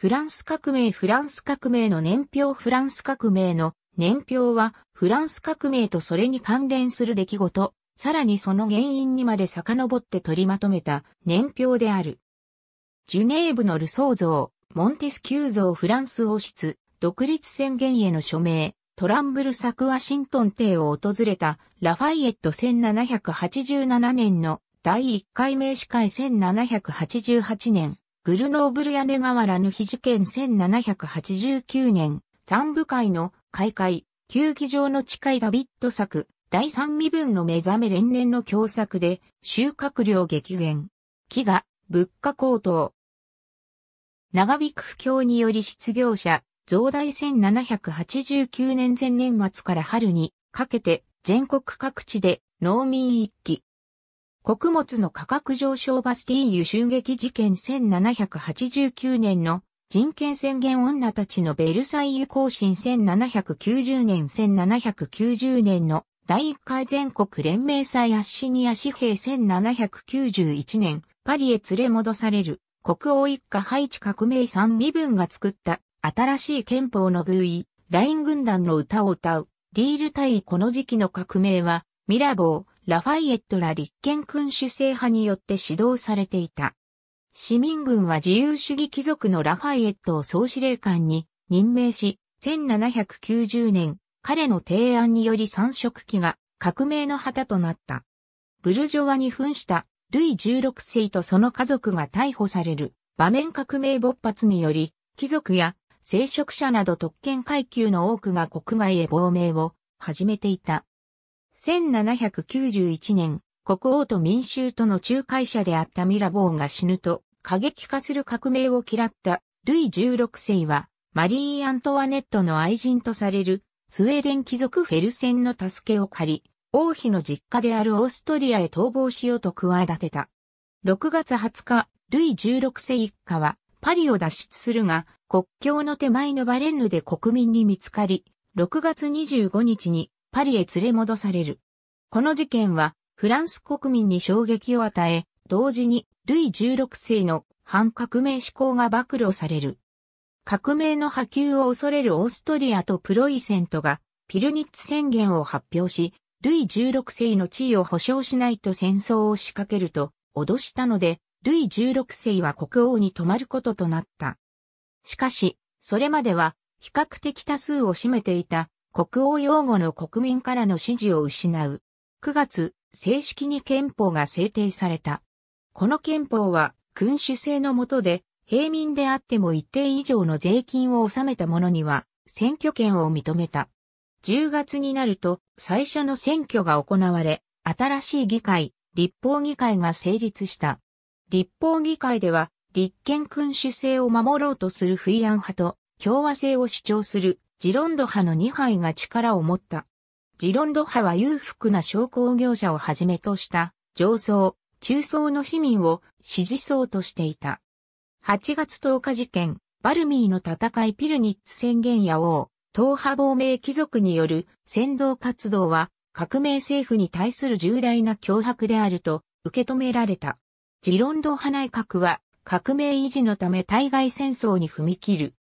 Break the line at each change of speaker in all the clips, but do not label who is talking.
フランス革命フランス革命の年表フランス革命の年表はフランス革命とそれに関連する出来事、さらにその原因にまで遡って取りまとめた年表である。ジュネーブのルソー像、モンテスキュー像フランス王室、独立宣言への署名、トランブル作ワシントン邸を訪れたラファイエット1787年の第1回名司会1788年。グルノーブル屋根瓦の被事件1789年、三部会の開会、球技場の近いダビット作、第三身分の目覚め連年の共作で、収穫量激減。飢餓、物価高騰。長引く不況により失業者、増大1789年前年末から春にかけて全国各地で農民一揆、穀物の価格上昇バスティーユ襲撃事件1789年の人権宣言女たちのベルサイユ行進1790年1790年の第1回全国連盟祭アッシニア紙幣1791年パリへ連れ戻される国王一家ハイチ革命三身分が作った新しい憲法の偶意ライン軍団の歌を歌うリール対この時期の革命はミラボーラファイエットら立憲君主制派によって指導されていた。市民軍は自由主義貴族のラファイエットを総司令官に任命し、1790年、彼の提案により三色旗が革命の旗となった。ブルジョワに扮したルイ16世とその家族が逮捕される場面革命勃発により、貴族や聖職者など特権階級の多くが国外へ亡命を始めていた。1791年、国王と民衆との仲介者であったミラボーが死ぬと、過激化する革命を嫌ったルイ16世は、マリー・アントワネットの愛人とされるスウェーデン貴族フェルセンの助けを借り、王妃の実家であるオーストリアへ逃亡しようと企てた。6月20日、ルイ16世一家はパリを脱出するが、国境の手前のバレンヌで国民に見つかり、6月25日にパリへ連れ戻される。この事件は、フランス国民に衝撃を与え、同時に、ルイ16世の反革命思考が暴露される。革命の波及を恐れるオーストリアとプロイセントが、ピルニッツ宣言を発表し、ルイ16世の地位を保障しないと戦争を仕掛けると、脅したので、ルイ16世は国王に泊まることとなった。しかし、それまでは、比較的多数を占めていた国王擁護の国民からの支持を失う。9月、正式に憲法が制定された。この憲法は、君主制のもとで、平民であっても一定以上の税金を納めた者には、選挙権を認めた。10月になると、最初の選挙が行われ、新しい議会、立法議会が成立した。立法議会では、立憲君主制を守ろうとする不意ン派と、共和制を主張するジロンド派の2杯が力を持った。ジロンド派は裕福な商工業者をはじめとした上層、中層の市民を支持層としていた。8月10日事件、バルミーの戦いピルニッツ宣言や王、党派亡命貴族による先導活動は革命政府に対する重大な脅迫であると受け止められた。ジロンド派内閣は革命維持のため対外戦争に踏み切る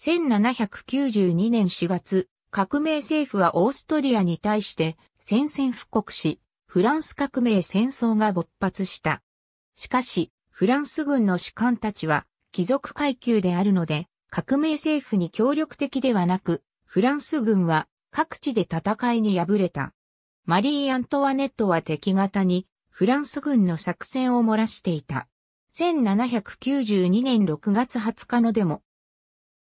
1792年4月、革命政府はオーストリアに対して宣戦布告し、フランス革命戦争が勃発した。しかし、フランス軍の士官たちは貴族階級であるので、革命政府に協力的ではなく、フランス軍は各地で戦いに敗れた。マリー・アントワネットは敵方にフランス軍の作戦を漏らしていた。1792年6月20日のデモ、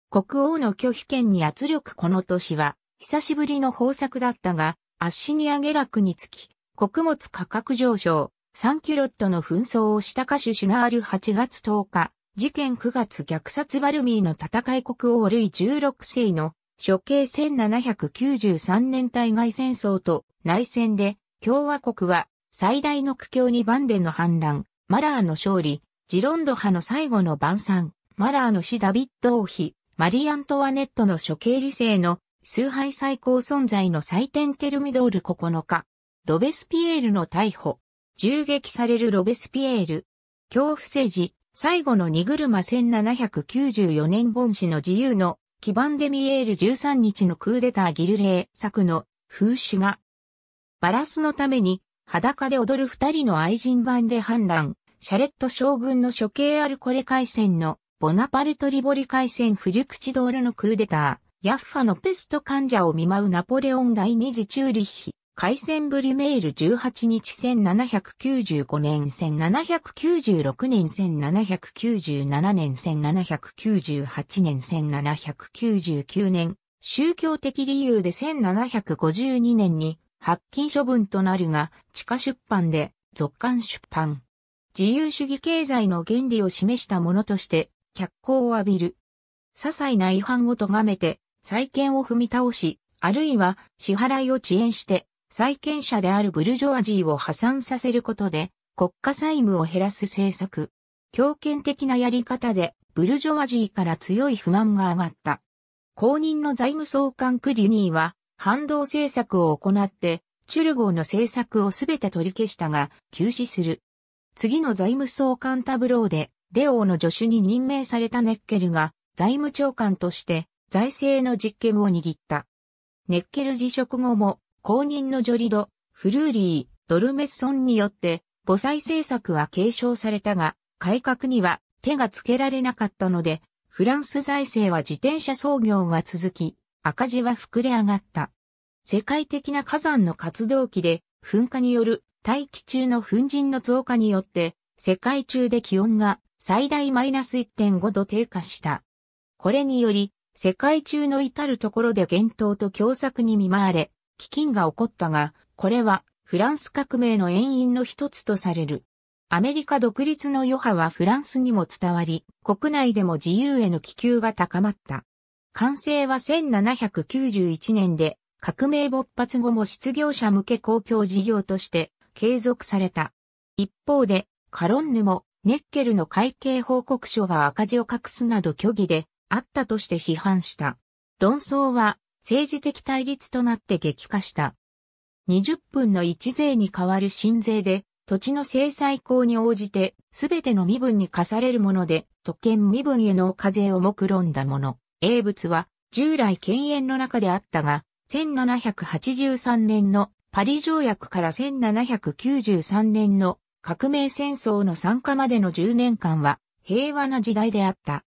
国王の拒否権に圧力この年は、久しぶりの豊作だったが、圧死に上げ落につき、穀物価格上昇、サンキュロットの紛争をした歌手シュナール8月10日、事件9月虐殺バルミーの戦い国王ルイ16世の処刑1793年対外戦争と内戦で共和国は最大の苦境にバンデの反乱、マラーの勝利、ジロンド派の最後の晩餐、マラーの死ダビッド王妃、マリー・アントワネットの処刑理性の崇拝最高存在の祭典テルミドール9日、ロベスピエールの逮捕、銃撃されるロベスピエール、恐怖政治、最後の荷車1794年本市の自由の基盤でミエール13日のクーデターギルレー作の風刺が、バラスのために裸で踊る二人の愛人版で反乱、シャレット将軍の処刑あるこれ海戦のボナパルトリボリ海戦フリュクチドールのクーデター、ヤッファのペスト患者を見舞うナポレオン第二次チューリッヒ、海戦ブリュメール18日1795年1796年1797年1798年1799年、宗教的理由で1752年に発禁処分となるが、地下出版で続刊出版。自由主義経済の原理を示したものとして脚光を浴びる。些細な違反を咎めて、債権を踏み倒し、あるいは支払いを遅延して、債権者であるブルジョアジーを破産させることで、国家債務を減らす政策。強権的なやり方で、ブルジョアジーから強い不満が上がった。後任の財務総監クリニーは、反動政策を行って、チュルゴーの政策をすべて取り消したが、休止する。次の財務総監タブローで、レオーの助手に任命されたネッケルが財務長官として財政の実権を握った。ネッケル辞職後も公認のジョリド、フルーリー、ドルメッソンによって母債政策は継承されたが、改革には手がつけられなかったので、フランス財政は自転車操業が続き、赤字は膨れ上がった。世界的な火山の活動期で、噴火による大気中の粉塵の増加によって、世界中で気温が最大マイナス1.5度低下した。これにより、世界中の至るところで厳冬と凶作に見舞われ、飢饉が起こったが、これはフランス革命の遠因の一つとされる。アメリカ独立の余波はフランスにも伝わり、国内でも自由への気球が高まった。完成は1791年で、革命勃発後も失業者向け公共事業として継続された。一方で、カロンヌもネッケルの会計報告書が赤字を隠すなど虚偽であったとして批判した。論争は政治的対立となって激化した。20分の1税に代わる新税で、土地の制裁項に応じて、全ての身分に課されるもので、特権身分への課税を目論んだもの。英物は、従来犬猿の中であったが、1783年のパリ条約から1793年の革命戦争の参加までの10年間は平和な時代であった。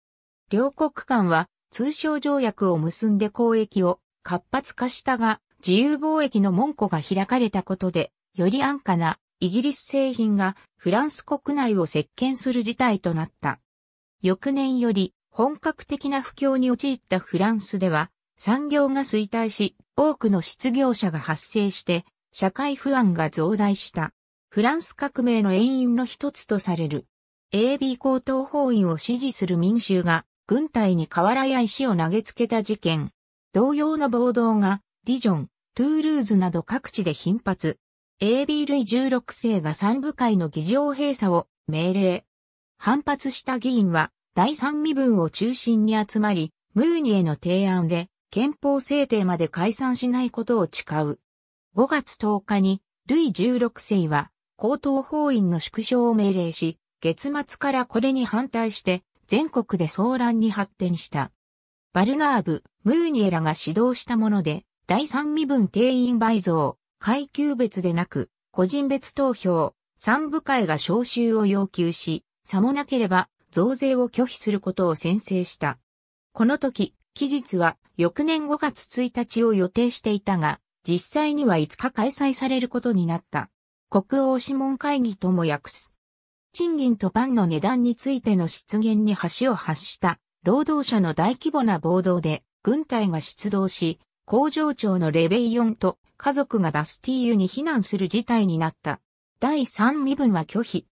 両国間は通商条約を結んで交易を活発化したが、自由貿易の門戸が開かれたことで、より安価なイギリス製品がフランス国内を席巻する事態となった。翌年より本格的な不況に陥ったフランスでは、産業が衰退し、多くの失業者が発生して、社会不安が増大した。フランス革命の遠因の一つとされる。AB 高等法院を支持する民衆が軍隊に瓦や石を投げつけた事件。同様の暴動がディジョン、トゥールーズなど各地で頻発。AB 類16世が三部会の議場閉鎖を命令。反発した議員は第三身分を中心に集まり、ムーニエの提案で憲法制定まで解散しないことを誓う。5月10日にルイ16世は高等法院の縮小を命令し、月末からこれに反対して全国で騒乱に発展した。バルナーブ、ムーニエラが指導したもので、第三身分定員倍増、階級別でなく、個人別投票、三部会が召集を要求し、さもなければ増税を拒否することを宣誓した。この時、期日は翌年5月1日を予定していたが、実際には5日開催されることになった。国王諮問会議とも訳す。賃金とパンの値段についての出現に橋を発した労働者の大規模な暴動で軍隊が出動し、工場長のレベイヨンと家族がバスティーユに避難する事態になった。第3身分は拒否。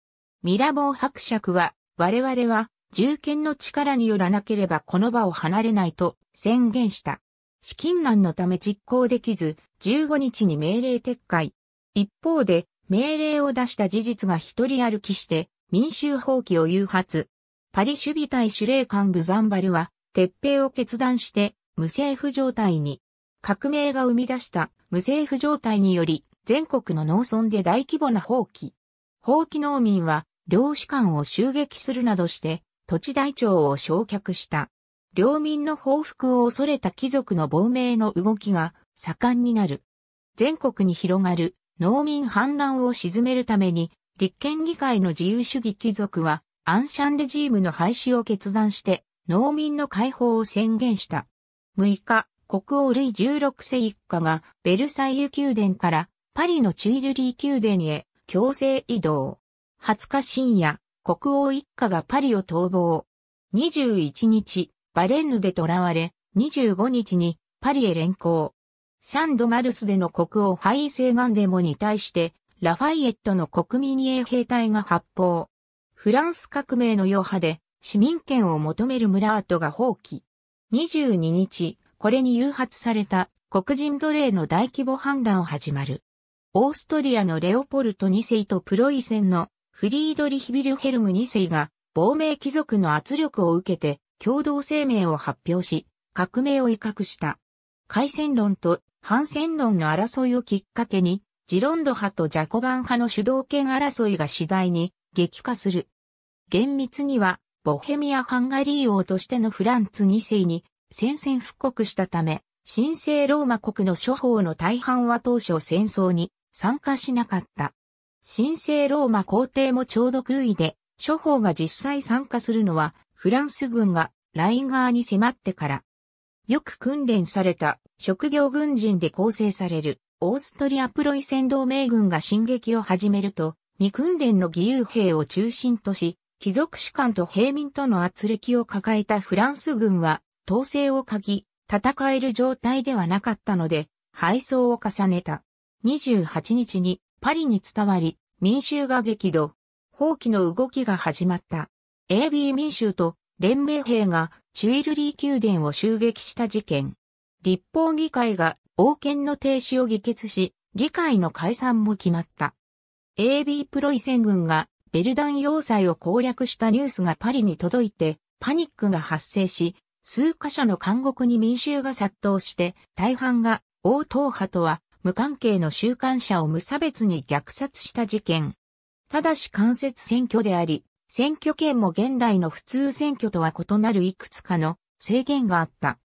ミラボー伯爵は、我々は重権の力によらなければこの場を離れないと宣言した。資金難のため実行できず、15日に命令撤回。一方で、命令を出した事実が一人歩きして民衆放棄を誘発。パリ守備隊司令官ブザンバルは撤兵を決断して無政府状態に。革命が生み出した無政府状態により全国の農村で大規模な放棄。放棄農民は領主官を襲撃するなどして土地台帳を焼却した。領民の報復を恐れた貴族の亡命の動きが盛んになる。全国に広がる農民反乱を鎮めるために、立憲議会の自由主義貴族は、アンシャンレジームの廃止を決断して、農民の解放を宣言した。6日、国王ルイ16世一家が、ベルサイユ宮殿から、パリのチュイルリー宮殿へ、強制移動。20日深夜、国王一家がパリを逃亡。21日、バレンヌで囚われ、25日にパリへ連行。シャンド・マルスでの国王ハイ西岸デモに対して、ラファイエットの国民衛兵隊が発砲。フランス革命の余波で、市民権を求める村跡が放棄。22日、これに誘発された黒人奴隷の大規模反乱を始まる。オーストリアのレオポルト2世とプロイセンのフリードリヒビルヘルム2世が亡命貴族の圧力を受けて共同声明を発表し、革命を威嚇した。海戦論と反戦論の争いをきっかけに、ジロンド派とジャコバン派の主導権争いが次第に激化する。厳密には、ボヘミア・ハンガリー王としてのフランツ2世に戦線復刻したため、神聖ローマ国の諸法の大半は当初戦争に参加しなかった。神聖ローマ皇帝もちょうど空位で、諸法が実際参加するのはフランス軍がライン側に迫ってから。よく訓練された職業軍人で構成されるオーストリア・プロイセン同盟軍が進撃を始めると、未訓練の義勇兵を中心とし、貴族士官と平民との圧力を抱えたフランス軍は、統制を欠き、戦える状態ではなかったので、敗走を重ねた。28日にパリに伝わり、民衆が激怒、放棄の動きが始まった。AB 民衆と連盟兵がチュイルリー宮殿を襲撃した事件。立法議会が王権の停止を議決し、議会の解散も決まった。AB プロイセン軍がベルダン要塞を攻略したニュースがパリに届いてパニックが発生し、数カ所の監獄に民衆が殺到して大半が王党派とは無関係の習慣者を無差別に虐殺した事件。ただし間接選挙であり、選挙権も現代の普通選挙とは異なるいくつかの制限があった。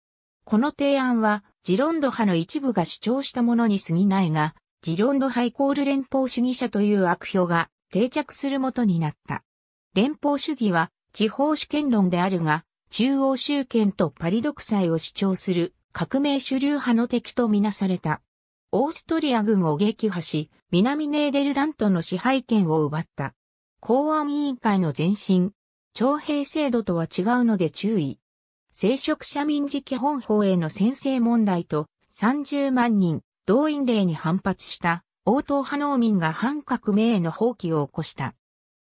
この提案は、ジロンド派の一部が主張したものに過ぎないが、ジロンド派イコール連邦主義者という悪評が定着するもとになった。連邦主義は地方主権論であるが、中央集権とパリ独裁を主張する革命主流派の敵とみなされた。オーストリア軍を撃破し、南ネーデルラントの支配権を奪った。公安委員会の前身、徴兵制度とは違うので注意。聖職者民事基本法への先制問題と30万人動員令に反発した応答派農民が反革命への放棄を起こした。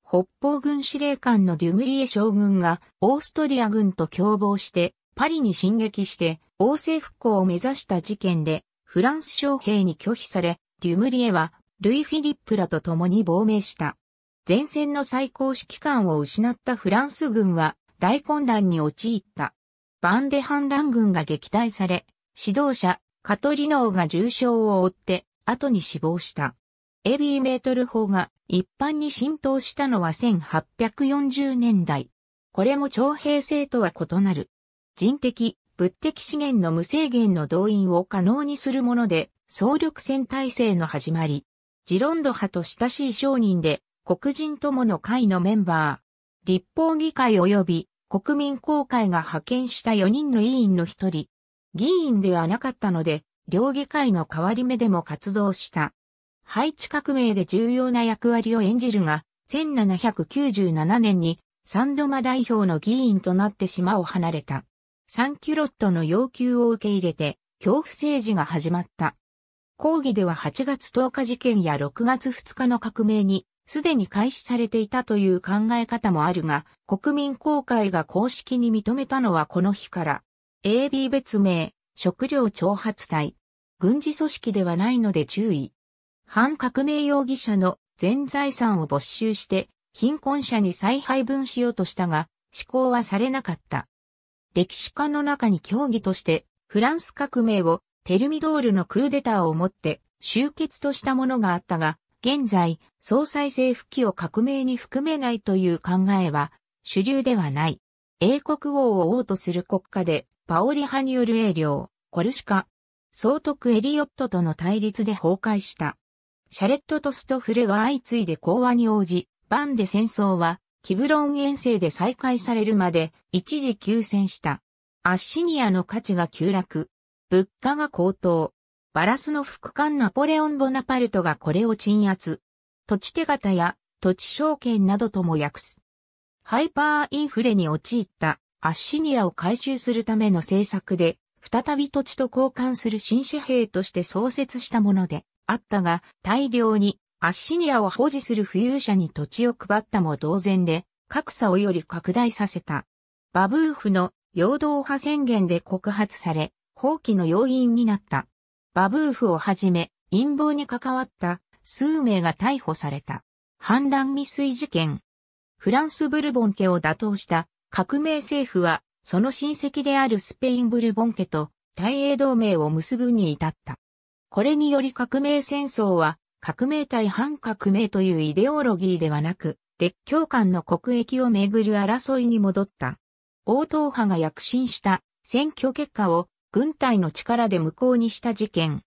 北方軍司令官のデュムリエ将軍がオーストリア軍と共謀してパリに進撃して王政復興を目指した事件でフランス将兵に拒否され、デュムリエはルイ・フィリップらと共に亡命した。前線の最高指揮官を失ったフランス軍は大混乱に陥った。バンデ反乱軍が撃退され、指導者、カトリノーが重傷を負って、後に死亡した。エビーメートル法が一般に浸透したのは1840年代。これも徴兵制とは異なる。人的、物的資源の無制限の動員を可能にするもので、総力戦体制の始まり。ジロンド派と親しい商人で、黒人友の会のメンバー、立法議会及び国民公会が派遣した4人の委員の一人、議員ではなかったので、両議会の代わり目でも活動した。配置革命で重要な役割を演じるが、1797年にサンドマ代表の議員となって島を離れた。サンキュロットの要求を受け入れて、恐怖政治が始まった。講義では8月10日事件や6月2日の革命にすでに開始されていたという考え方もあるが、国民公会が公式に認めたのはこの日から、AB 別名、食料挑発隊、軍事組織ではないので注意。反革命容疑者の全財産を没収して、貧困者に再配分しようとしたが、施行はされなかった。歴史家の中に協議として、フランス革命をテルミドールのクーデターをもって集結としたものがあったが、現在、総裁制復帰を革命に含めないという考えは主流ではない。英国王を王とする国家で、パオリ派による英領、コルシカ、総督エリオットとの対立で崩壊した。シャレットとストフルは相次いで講和に応じ、バンで戦争は、キブロン遠征で再開されるまで、一時休戦した。アッシニアの価値が急落。物価が高騰。バラスの副官ナポレオン・ボナパルトがこれを鎮圧。土地手形や土地証券などとも訳す。ハイパーインフレに陥ったアッシニアを回収するための政策で、再び土地と交換する新紙幣として創設したものであったが、大量にアッシニアを保持する富裕者に土地を配ったも同然で、格差をより拡大させた。バブーフの陽動派宣言で告発され、放棄の要因になった。バブーフをはじめ、陰謀に関わった数名が逮捕された。反乱未遂事件。フランスブルボン家を打倒した革命政府は、その親戚であるスペインブルボン家と大英同盟を結ぶに至った。これにより革命戦争は、革命対反革命というイデオロギーではなく、列強間の国益をめぐる争いに戻った。応答派が躍進した選挙結果を軍隊の力で無効にした事件。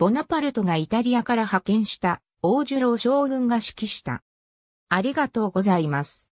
ボナパルトがイタリアから派遣した、王寿郎将軍が指揮した。ありがとうございます。